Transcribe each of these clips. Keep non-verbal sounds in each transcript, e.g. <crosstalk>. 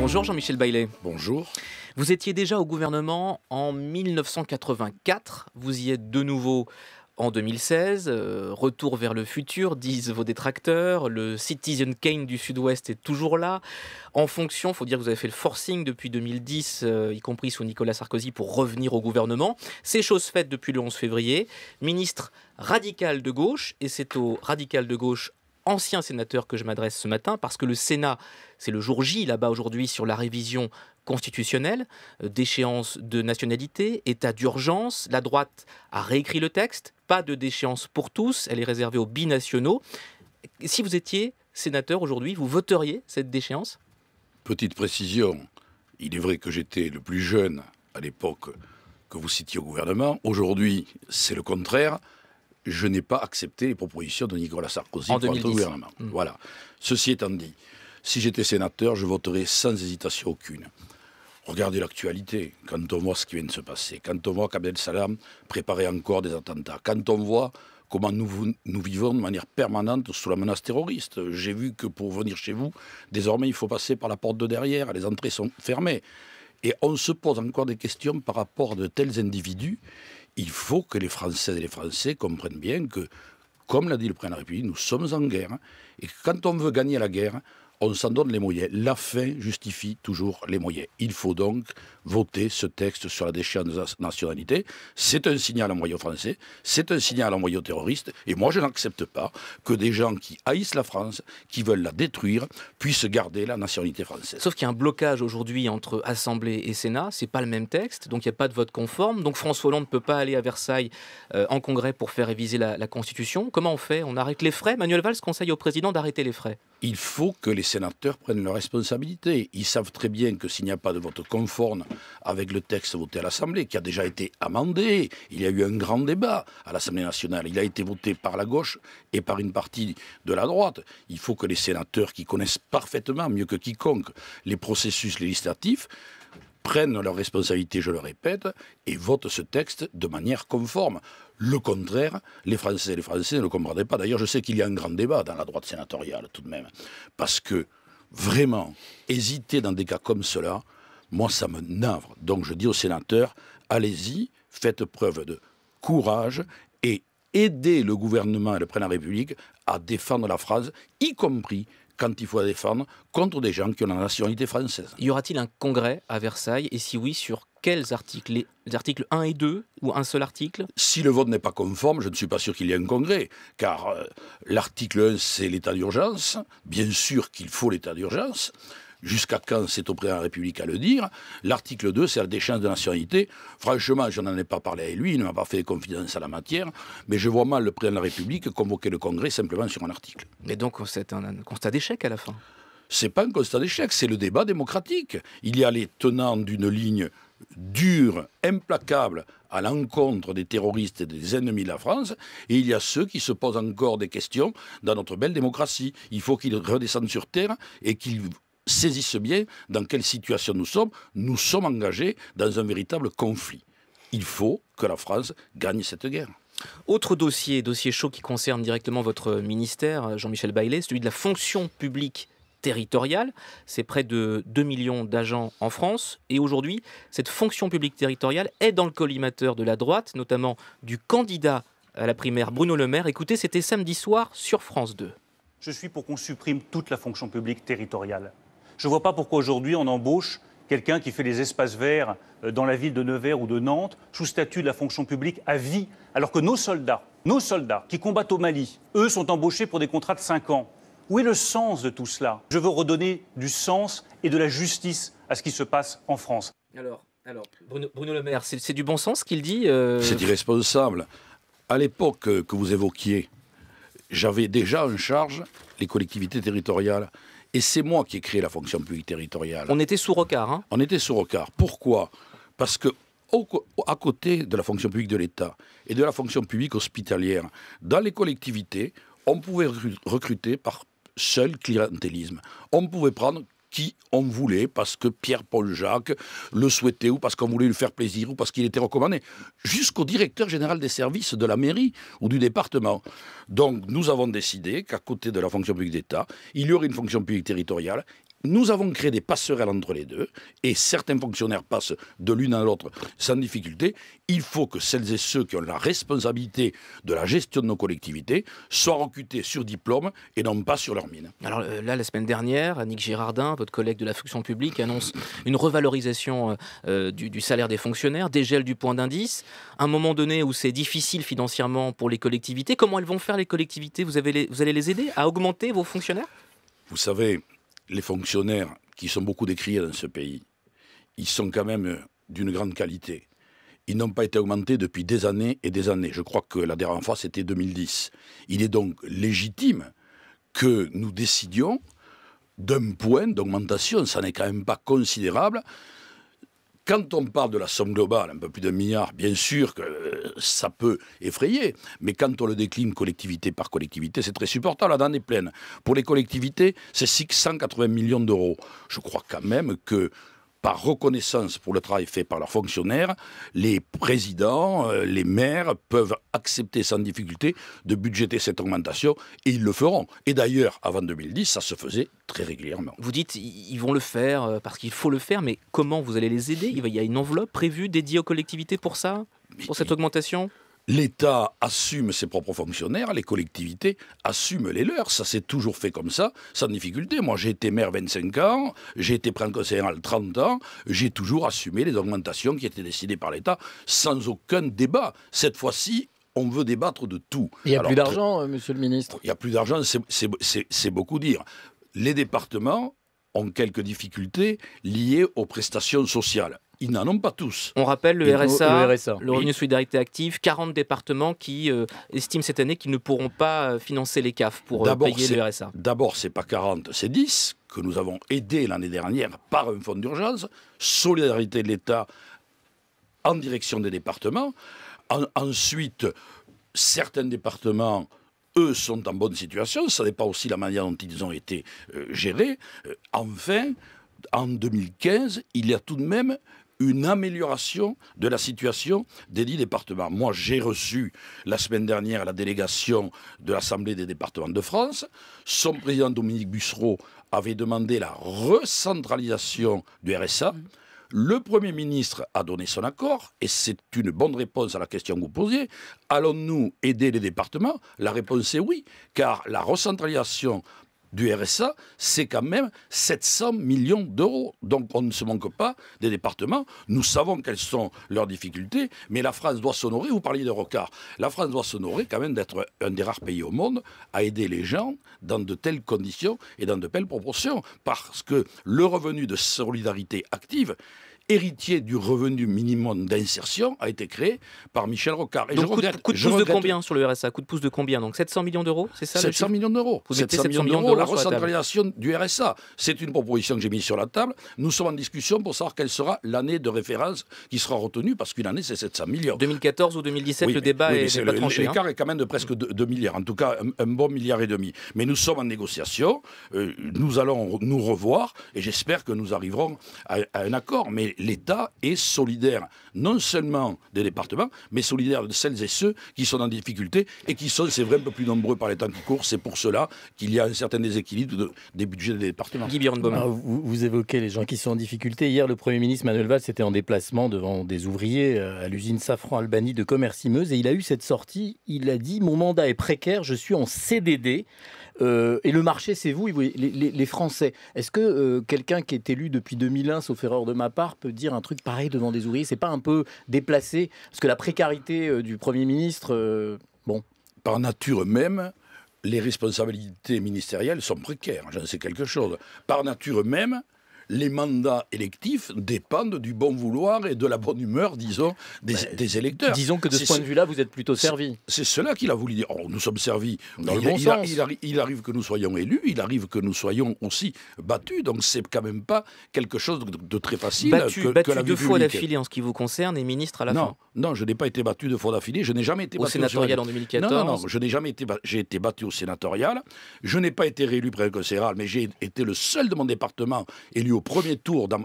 Bonjour Jean-Michel Baillet. Bonjour. Vous étiez déjà au gouvernement en 1984, vous y êtes de nouveau en 2016, euh, retour vers le futur, disent vos détracteurs, le Citizen Kane du Sud-Ouest est toujours là. En fonction, il faut dire que vous avez fait le forcing depuis 2010, euh, y compris sous Nicolas Sarkozy, pour revenir au gouvernement. Ces choses faites depuis le 11 février. Ministre radical de gauche, et c'est au radical de gauche ancien sénateur que je m'adresse ce matin, parce que le Sénat, c'est le jour J là-bas aujourd'hui sur la révision constitutionnelle, euh, déchéance de nationalité, état d'urgence. La droite a réécrit le texte, pas de déchéance pour tous, elle est réservée aux binationaux. Si vous étiez sénateur aujourd'hui, vous voteriez cette déchéance Petite précision, il est vrai que j'étais le plus jeune à l'époque que vous citiez au gouvernement. Aujourd'hui, c'est le contraire je n'ai pas accepté les propositions de Nicolas Sarkozy en pour gouvernement. Mm. Voilà. Ceci étant dit, si j'étais sénateur, je voterais sans hésitation aucune. Regardez l'actualité, quand on voit ce qui vient de se passer, quand on voit qu'Abdel Salam préparait encore des attentats, quand on voit comment nous, nous, vivons de manière permanente sous la menace terroriste. J'ai vu que pour venir chez vous, désormais, il faut passer par la porte de derrière, les entrées sont fermées. Et on se pose encore des questions par rapport à de tels individus il faut que les Français et les Français comprennent bien que, comme l'a dit le président de la République, nous sommes en guerre. Et quand on veut gagner la guerre, on s'en donne les moyens. La fin justifie toujours les moyens. Il faut donc voter ce texte sur la déchéance de nationalité. C'est un signal en moyen Français, c'est un signal en moyen terroriste. et moi je n'accepte pas que des gens qui haïssent la France, qui veulent la détruire, puissent garder la nationalité française. Sauf qu'il y a un blocage aujourd'hui entre Assemblée et Sénat, c'est pas le même texte, donc il n'y a pas de vote conforme, donc François Hollande ne peut pas aller à Versailles euh, en congrès pour faire réviser la, la Constitution. Comment on fait On arrête les frais Manuel Valls conseille au président d'arrêter les frais il faut que les sénateurs prennent leurs responsabilités. Ils savent très bien que s'il n'y a pas de vote conforme avec le texte voté à l'Assemblée, qui a déjà été amendé, il y a eu un grand débat à l'Assemblée nationale, il a été voté par la gauche et par une partie de la droite. Il faut que les sénateurs qui connaissent parfaitement, mieux que quiconque, les processus législatifs, prennent leurs responsabilités, je le répète, et votent ce texte de manière conforme le contraire, les Français et les Français ne le comprendraient pas. D'ailleurs, je sais qu'il y a un grand débat dans la droite sénatoriale tout de même, parce que vraiment, hésiter dans des cas comme cela, moi, ça me navre. Donc, je dis aux sénateurs, allez-y, faites preuve de courage et aidez le gouvernement et le président de la République à défendre la phrase, y compris quand il faut la défendre contre des gens qui ont la nationalité française. Y aura-t-il un congrès à Versailles Et si oui, sur quels articles les, articles 1 et 2 ou un seul article Si le vote n'est pas conforme, je ne suis pas sûr qu'il y ait un congrès, car euh, l'article 1, c'est l'état d'urgence. Bien sûr qu'il faut l'état d'urgence. Jusqu'à quand c'est au président de la République à le dire. L'article 2, c'est la déchéance de nationalité. Franchement, je n'en ai pas parlé à lui, il ne m'a pas fait confiance à la matière, mais je vois mal le président de la République convoquer le Congrès simplement sur un article. Mais donc, c'est un, constat d'échec à la fin c'est pas un constat d'échec, c'est le débat démocratique. Il y a les tenants d'une ligne dure, implacable à l'encontre des terroristes et des ennemis de la France, et il y a ceux qui se posent encore des questions dans notre belle démocratie. Il faut qu'ils redescendent sur terre et qu'ils saisissent bien dans quelle situation nous sommes. Nous sommes engagés dans un véritable conflit. Il faut que la France gagne cette guerre. Autre dossier, dossier chaud qui concerne directement votre ministère, Jean-Michel Baillet, celui de la fonction publique territoriale. C'est près de 2 millions d'agents en France. Et aujourd'hui, cette fonction publique territoriale est dans le collimateur de la droite, notamment du candidat à la primaire Bruno Le Maire. Écoutez, c'était samedi soir sur France 2. Je suis pour qu'on supprime toute la fonction publique territoriale. Je ne vois pas pourquoi aujourd'hui on embauche quelqu'un qui fait les espaces verts euh, dans la ville de Nevers ou de Nantes sous statut de la fonction publique à vie, alors que nos soldats, nos soldats qui combattent au Mali, eux sont embauchés pour des contrats de 5 ans. Où est le sens de tout cela Je veux redonner du sens et de la justice à ce qui se passe en France. Alors, alors Bruno, Le Maire, c'est du bon sens qu'il dit euh, C'est irresponsable. À l'époque que vous évoquiez, j'avais déjà en charge les collectivités territoriales. Et c'est moi qui ai créé la fonction publique territoriale. On était sous Rocard. Hein. On était sous Rocard. Pourquoi Parce que à côté de la fonction publique de l'État et de la fonction publique hospitalière, dans les collectivités, on pouvait recruter par seul clientélisme. On pouvait prendre qui on voulait, parce que Pierre-Paul Jacques le souhaitait, ou parce qu'on voulait lui faire plaisir, ou parce qu'il était recommandé, jusqu'au directeur général des services de la mairie ou du département. Donc nous avons décidé qu'à côté de la fonction publique d'État, il y aurait une fonction publique territoriale, nous avons créé des passerelles entre les deux, et certains fonctionnaires passent de l'une à l'autre sans difficulté. Il faut que celles et ceux qui ont la responsabilité de la gestion de nos collectivités soient recrutés sur diplôme et non pas sur leur mine. Alors euh, là, la semaine dernière, Annick Girardin, votre collègue de la fonction publique, annonce une revalorisation euh, euh, du, salaire des fonctionnaires, dégel du point d'indice, un moment donné où c'est difficile financièrement pour les collectivités. Comment elles vont faire les collectivités vous, avez vous allez les aider à augmenter vos fonctionnaires Vous savez, les fonctionnaires, qui sont beaucoup décriés dans ce pays, ils sont quand même d'une grande qualité. Ils n'ont pas été augmentés depuis des années et des années. Je crois que la dernière fois, c'était 2010. Il est donc légitime que nous décidions d'un point d'augmentation. Ça n'est quand même pas considérable. Quand on parle de la somme globale, un peu plus d'un milliard, bien sûr que euh, ça peut effrayer, mais quand on le décline collectivité par collectivité, c'est très supportable. La dent est pleine. Pour les collectivités, c'est 680 millions d'euros. Je crois quand même que par reconnaissance pour le travail fait par leurs fonctionnaires, les présidents, euh, les maires peuvent accepter sans difficulté de budgéter cette augmentation et ils le feront. Et d'ailleurs, avant 2010, ça se faisait très régulièrement. Vous dites, ils vont le faire euh, parce qu'il faut le faire, mais comment vous allez les aider Il y a une enveloppe prévue dédiée aux collectivités pour ça Pour cette augmentation L'État assume ses propres fonctionnaires, les collectivités assument les leurs. Ça s'est toujours fait comme ça, sans difficulté. Moi, j'ai été maire 25 ans, j'ai été président conseiller 30 ans, j'ai toujours assumé les augmentations qui étaient décidées par l'État sans aucun débat. Cette fois-ci, on veut débattre de tout. Il n'y a, a plus d'argent, euh, monsieur le ministre Il n'y a plus d'argent, c'est beaucoup dire. Les départements ont quelques difficultés liées aux prestations sociales. Ils n'en ont pas tous. On rappelle le RSA, le, Solidarité Active, 40 départements qui euh, estiment cette année qu'ils ne pourront pas euh, financer les CAF pour euh, payer le RSA. D'abord, ce n'est pas 40, c'est 10 que nous avons aidés l'année dernière par un fonds d'urgence, solidarité de l'État en direction des départements. ensuite, certains départements eux sont en bonne situation, ça n'est pas aussi la manière dont ils ont été gérés. enfin, en 2015, il y a tout de même une amélioration de la situation des dix départements. Moi, j'ai reçu la semaine dernière la délégation de l'Assemblée des départements de France. Son président Dominique Bussereau avait demandé la recentralisation du RSA. Le Premier ministre a donné son accord, et c'est une bonne réponse à la question que vous posiez. Allons-nous aider les départements La réponse est oui, car la recentralisation du RSA, c'est quand même 700 millions d'euros. Donc on ne se manque pas des départements. Nous savons quelles sont leurs difficultés, mais la France doit s'honorer. Vous parliez de Rocard. La France doit s'honorer quand même d'être un des rares pays au monde à aider les gens dans de telles conditions et dans de telles proportions. Parce que le revenu de solidarité active, héritier du revenu minimum d'insertion a été créé par Michel Rocard. Et donc, je coup, de pouce de combien sur le RSA Coup de pouce de combien Donc 700 millions d'euros, c'est ça 700 millions d'euros. 700, 700 millions d'euros, la recentralisation du RSA. C'est une proposition que j'ai mise sur la table. Nous sommes en discussion pour savoir quelle sera l'année de référence qui sera retenue, parce qu'une année, c'est 700 millions. 2014 ou 2017, le débat est, pas tranché. Hein. L'écart est quand même de presque 2, milliards, en tout cas un, bon milliard et demi. Mais nous sommes en négociation, euh, nous allons nous revoir, et j'espère que nous arriverons à, à un accord. Mais l'État est solidaire, non seulement des départements, mais solidaire de celles et ceux qui sont en difficulté et qui sont, c'est vrai, un peu plus nombreux par les temps qui courent. C'est pour cela qu'il y a un certain déséquilibre des budgets des départements. Guy ah, vous, vous, évoquez les gens qui sont en difficulté. Hier, le Premier ministre Manuel Valls était en déplacement devant des ouvriers euh, à l'usine Safran Albanie de commerce Commercimeuse et il a eu cette sortie. Il a dit Mon mandat est précaire, je suis en CDD. Euh, et le marché, c'est vous, les, Français. Est-ce que euh, quelqu'un qui est élu depuis 2001, sauf erreur de ma part, peut dire un truc pareil devant des ouvriers C'est pas un peu déplacé Parce que la précarité euh, du Premier ministre, bon. Par nature même, les responsabilités ministérielles sont précaires. J'en sais quelque chose. Par nature même, les mandats électifs dépendent du bon vouloir et de la bonne humeur, disons, des, bah, électeurs. Disons que de ce point de vue-là, vous êtes plutôt servi. C'est cela qu'il a voulu dire. Oh, nous sommes servis. il, arrive que nous soyons élus, il arrive que nous soyons aussi battus, donc c'est quand même pas quelque chose de, très facile. Battu, que, battu la deux fois d'affilée en ce qui vous concerne et ministre à la fin. Non, je n'ai pas été battu deux fois d'affilée, je n'ai jamais été au sénatorial en 2014. Non, non, je n'ai jamais été J'ai été battu au sénatorial, je n'ai pas été réélu précocéral, mais j'ai été le seul de mon département élu au au premier tour dans,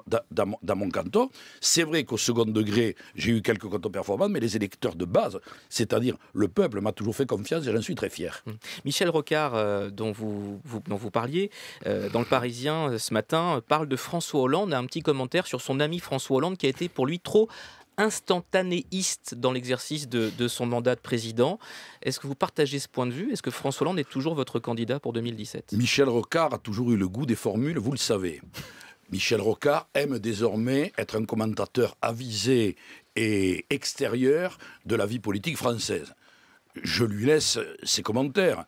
mon canton. C'est vrai qu'au second degré, j'ai eu quelques cantons performants, mais les électeurs de base, c'est-à-dire le peuple, m'a toujours fait confiance et j'en suis très fier. Hum. Michel Rocard, euh, dont, vous, vous, dont vous parliez, euh, dans Le Parisien euh, ce matin, parle de François Hollande, a un petit commentaire sur son ami François Hollande qui a été pour lui trop instantanéiste dans l'exercice de, de, son mandat de président. Est-ce que vous partagez ce point de vue Est-ce que François Hollande est toujours votre candidat pour 2017 Michel Rocard a toujours eu le goût des formules, vous le savez. Michel Rocard aime désormais être un commentateur avisé et extérieur de la vie politique française. Je lui laisse ses commentaires.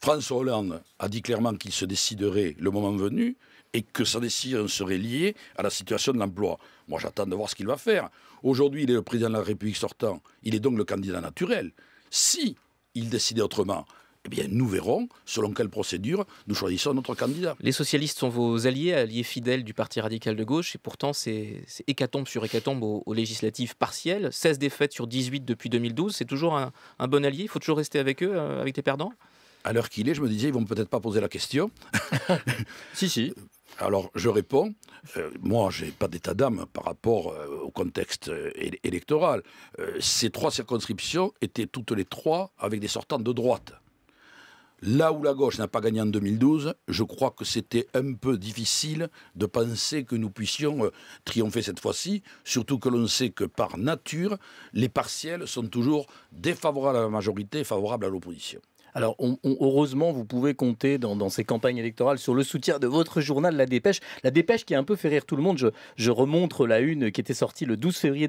François Hollande a dit clairement qu'il se déciderait le moment venu et que sa décision serait liée à la situation de l'emploi. Moi, j'attends de voir ce qu'il va faire. Aujourd'hui, il est le président de la République sortant. Il est donc le candidat naturel. Si il décidait autrement, eh bien, nous verrons selon quelle procédure nous choisissons notre candidat. Les socialistes sont vos alliés, alliés fidèles du Parti radical de gauche, et pourtant c'est hécatombe sur hécatombe aux, législatives partielles. 16 défaites sur 18 depuis 2012, c'est toujours un, bon allié, il faut toujours rester avec eux, euh, avec tes perdants À l'heure qu'il est, je me disais, ils vont peut-être pas poser la question. <laughs> si, si. Euh, alors, je réponds, euh, moi, je n'ai pas d'état d'âme par rapport au contexte électoral. ces trois circonscriptions étaient toutes les trois avec des sortants de droite. Là où la gauche n'a pas gagné en 2012, je crois que c'était un peu difficile de penser que nous puissions euh, triompher cette fois-ci, surtout que l'on sait que par nature, les partiels sont toujours défavorables à la majorité favorables à l'opposition. Alors, heureusement, vous pouvez compter dans, ces campagnes électorales sur le soutien de votre journal, La Dépêche. La Dépêche qui a un peu fait rire tout le monde. Je, je remontre la une qui était sortie le 12 février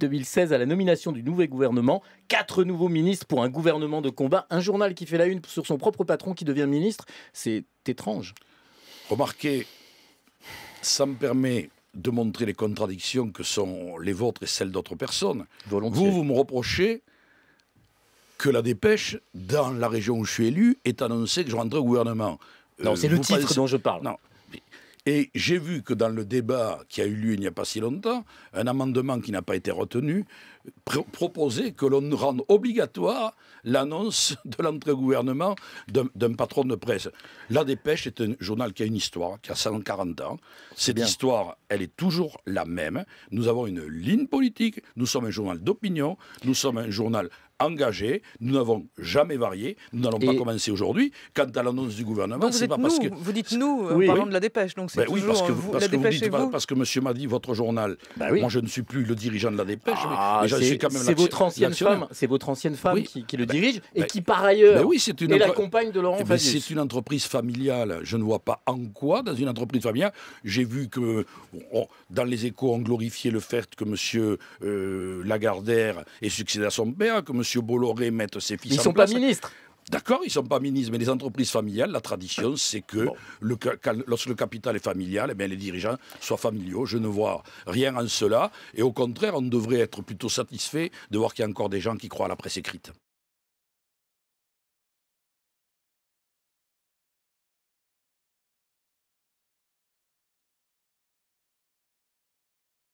2016 à la nomination du nouveau gouvernement. Quatre nouveaux ministres pour un gouvernement de combat. Un journal qui fait la une sur son propre patron qui devient ministre. C'est étrange. Remarquez, ça me permet de montrer les contradictions que sont les vôtres et celles d'autres personnes. Vous, vous me reprochez que la dépêche, dans la région où je suis élu, est annoncé que je rentrais au gouvernement. Euh, non, c'est le titre dont je parle. Et j'ai vu que dans le débat qui a eu lieu il n'y a pas si longtemps, un amendement qui n'a pas été retenu proposait que l'on rende obligatoire l'annonce <laughs> de l'entrée au gouvernement d'un patron de presse. La Dépêche est un journal qui a une histoire, qui a 140 ans. Cette histoire, elle est toujours la même. Nous avons une ligne politique, nous sommes un journal d'opinion, nous sommes un journal engagé, nous n'avons jamais varié, nous n'allons pas commencer aujourd'hui. Quant à l'annonce du gouvernement, c'est pas parce que... Vous dites nous, parlant de la dépêche, donc c'est ben parce que, vous, parce la que Parce que monsieur m'a dit, votre journal, bah moi je ne suis plus le dirigeant de la dépêche, mais, ah, C'est votre ancienne femme, c'est votre ancienne femme qui, le ben, dirige, et ben, qui par ailleurs ben oui, est, une la de Laurent eh Fabius. C'est une entreprise familiale, je ne vois pas en quoi, dans une entreprise familiale, j'ai vu que oh, dans les échos, on glorifiait le fait que monsieur euh, Lagardère ait succédé à son père, que monsieur Bolloré mette ses fils ils ne sont pas ministres. D'accord, ils ne sont pas ministres, mais les entreprises familiales, la tradition, ah. c'est que lorsque le capital est familial, eh bien, les dirigeants soient familiaux. Je ne vois rien en cela. Et au contraire, on devrait être plutôt satisfait de voir qu'il y a encore des gens qui croient à la presse écrite.